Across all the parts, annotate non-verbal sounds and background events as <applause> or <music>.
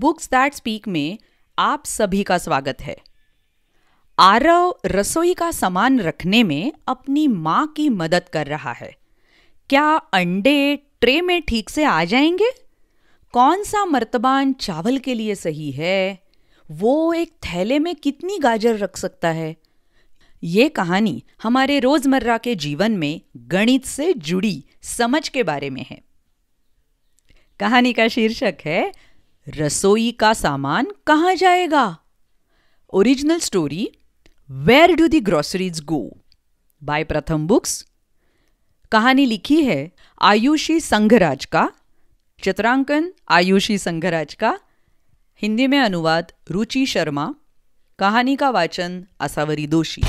books that speak में आप सभी का स्वागत है आरव रसोई का सामान रखने में अपनी माँ की मदद कर रहा है क्या अंडे ट्रे में ठीक से आ जाएंगे कौन सा मर्तबान चावल के लिए सही है वो एक थैले में कितनी गाजर रख सकता है ये कहानी हमारे रोजमर्रा के जीवन में गणित से जुड़ी समझ के बारे में है कहानी का शीर्षक है रसोई का सामान कहाँ जाएगा original story where do the groceries go by Pratham books कहानी लिखी है आयुषी संघराज का चित्रांकन आयुषी संघराज का हिंदी में अनुवाद रुचि शर्मा कहानी का वाचन असावरी दोषी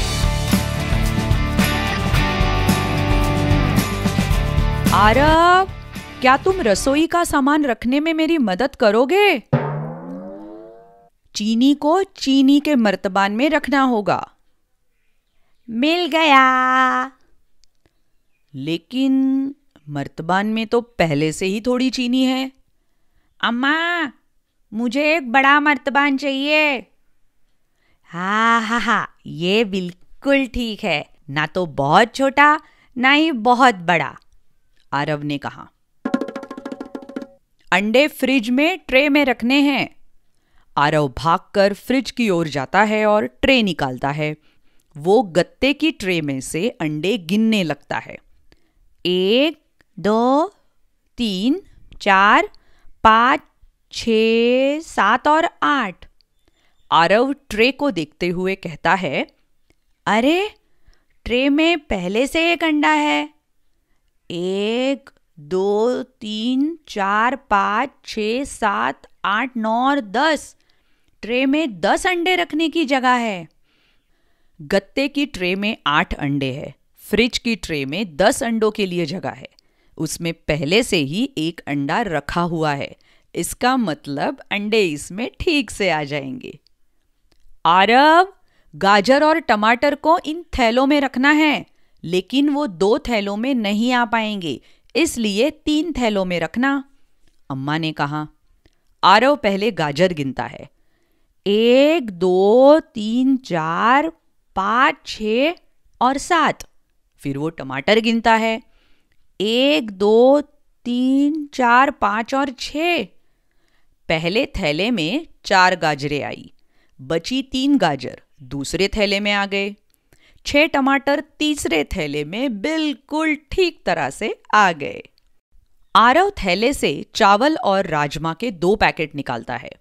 आरब क्या तुम रसोई का सामान रखने में मेरी मदद करोगे चीनी को चीनी के मर्तबान में रखना होगा मिल गया लेकिन मर्तबान में तो पहले से ही थोड़ी चीनी है अम्मा मुझे एक बड़ा मर्तबान चाहिए हा हा हा ये बिल्कुल ठीक है ना तो बहुत छोटा ना ही बहुत बड़ा आरव ने कहा अंडे फ्रिज में ट्रे में रखने हैं आरव भागकर फ्रिज की ओर जाता है और ट्रे निकालता है वो गत्ते की ट्रे में से अंडे गिनने लगता है एक दो तीन चार पाँच छ सात और आठ आरव ट्रे को देखते हुए कहता है अरे ट्रे में पहले से एक अंडा है एक दो तीन चार पाँच छ सात आठ नौ और दस ट्रे में दस अंडे रखने की जगह है गत्ते की ट्रे में आठ अंडे है फ्रिज की ट्रे में दस अंडों के लिए जगह है उसमें पहले से ही एक अंडा रखा हुआ है इसका मतलब अंडे इसमें ठीक से आ जाएंगे आरब गाजर और टमाटर को इन थैलों में रखना है लेकिन वो दो थैलों में नहीं आ पाएंगे इसलिए तीन थैलों में रखना अम्मा ने कहा आरव पहले गाजर गिनता है एक दो तीन चार पाँच छ और सात फिर वो टमाटर गिनता है एक दो तीन चार पाँच और छ पहले थैले में चार गाजरें आई बची तीन गाजर दूसरे थैले में आ गए छह टमाटर तीसरे थैले में बिल्कुल ठीक तरह से आ गए आरव थैले से चावल और राजमा के दो पैकेट निकालता है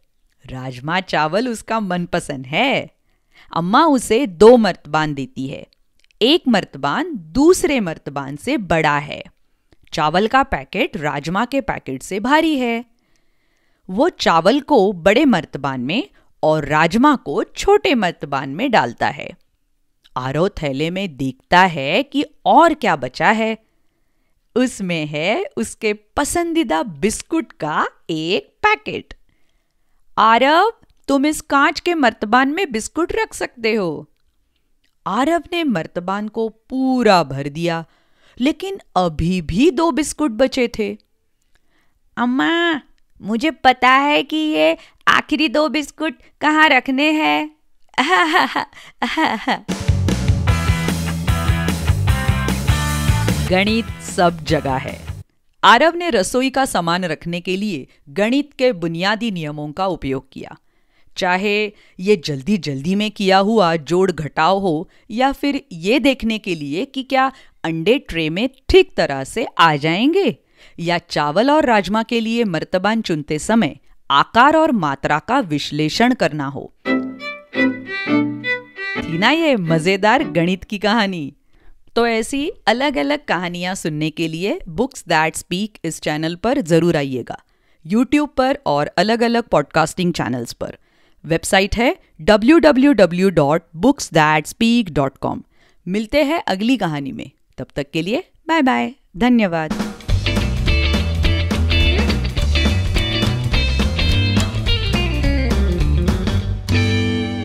राजमा चावल उसका मनपसंद है अम्मा उसे दो मर्तबान देती है एक मर्तबान दूसरे मर्तबान से बड़ा है चावल का पैकेट राजमा के पैकेट से भारी है वो चावल को बड़े मर्तबान में और राजमा को छोटे मर्तबान में डालता है आरव थैले में देखता है कि और क्या बचा है उसमें है उसके पसंदीदा बिस्कुट का एक पैकेट आरव तुम इस कांच के मर्तबान में बिस्कुट रख सकते हो आरव ने मर्तबान को पूरा भर दिया लेकिन अभी भी दो बिस्कुट बचे थे अम्मा मुझे पता है कि ये आखिरी दो बिस्कुट कहाँ रखने हैं <laughs> गणित सब जगह है आरब ने रसोई का सामान रखने के लिए गणित के बुनियादी नियमों का उपयोग किया चाहे ये जल्दी जल्दी में किया हुआ जोड़ घटाव हो या फिर ये देखने के लिए कि क्या अंडे ट्रे में ठीक तरह से आ जाएंगे या चावल और राजमा के लिए मर्तबान चुनते समय आकार और मात्रा का विश्लेषण करना हो थी ना ये मजेदार गणित की कहानी तो ऐसी अलग अलग कहानियाँ सुनने के लिए बुक्स दैट स्पीक इस चैनल पर ज़रूर आइएगा यूट्यूब पर और अलग अलग पॉडकास्टिंग चैनल्स पर वेबसाइट है www.booksthatspeak.com मिलते हैं अगली कहानी में तब तक के लिए बाय बाय धन्यवाद